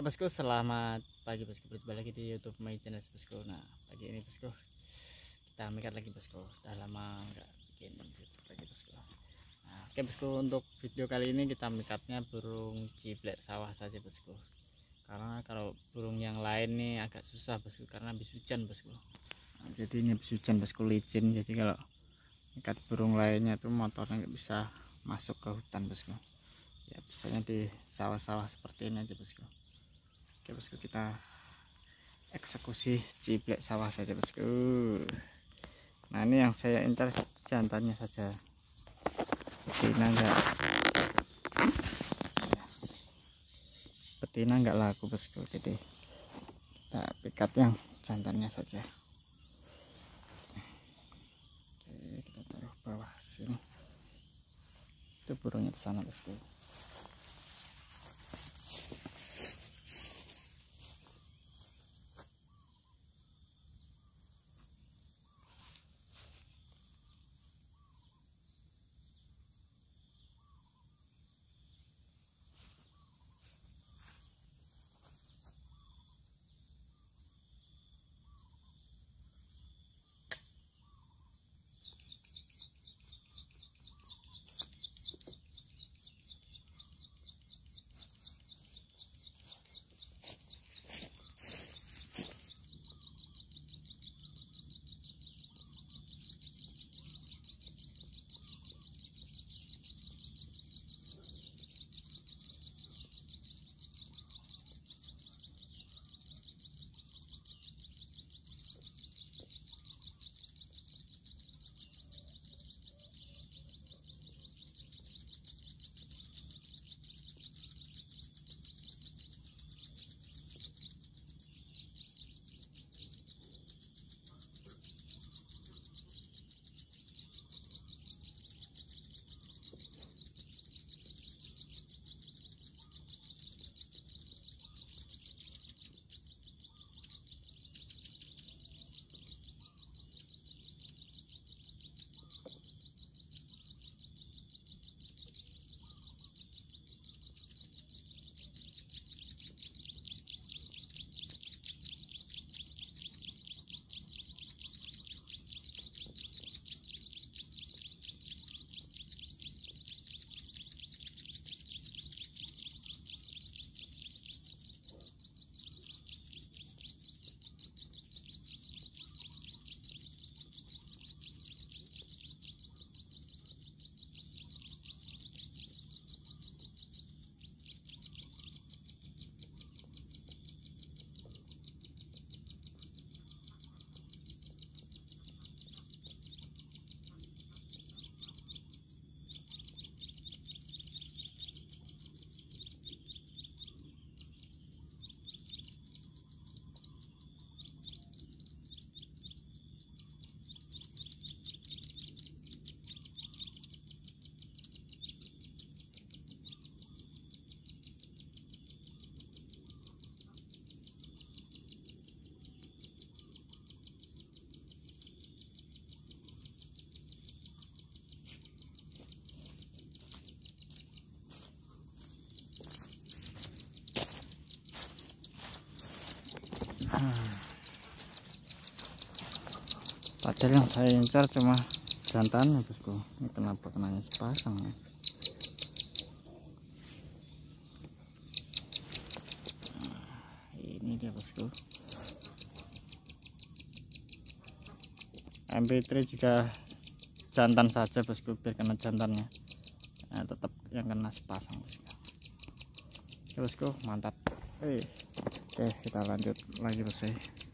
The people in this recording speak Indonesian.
Oke bosku, selamat pagi bosku. Berjumpa lagi di YouTube my channel bosku. Nah pagi ini bosku kita mikat lagi bosku. Udah lama nggak bikin YouTube lagi bosku. Nah, oke bosku untuk video kali ini kita mikatnya burung ciblek sawah saja bosku. Karena kalau burung yang lain nih agak susah bosku karena habis hujan bosku. Nah, jadi ini habis hujan bosku licin. Jadi kalau mikat burung lainnya tuh motornya nggak bisa masuk ke hutan bosku. Ya biasanya di sawah-sawah seperti ini aja bosku oke bosku kita eksekusi ciblek sawah saja bosku nah ini yang saya incar jantannya saja betina enggak betina enggak laku bosku jadi kita pikat yang jantannya saja Oke, kita taruh bawah sini itu burungnya di sana bosku Hmm. padahal yang saya incar cuma jantan ya bosku ini kenapa kenanya sepasang ya ini dia bosku mp3 juga jantan saja bosku biar kena jantannya nah, tetap yang kena sepasang bosku ya, bosku mantap Iya. oke kita lanjut lagi bersih ya.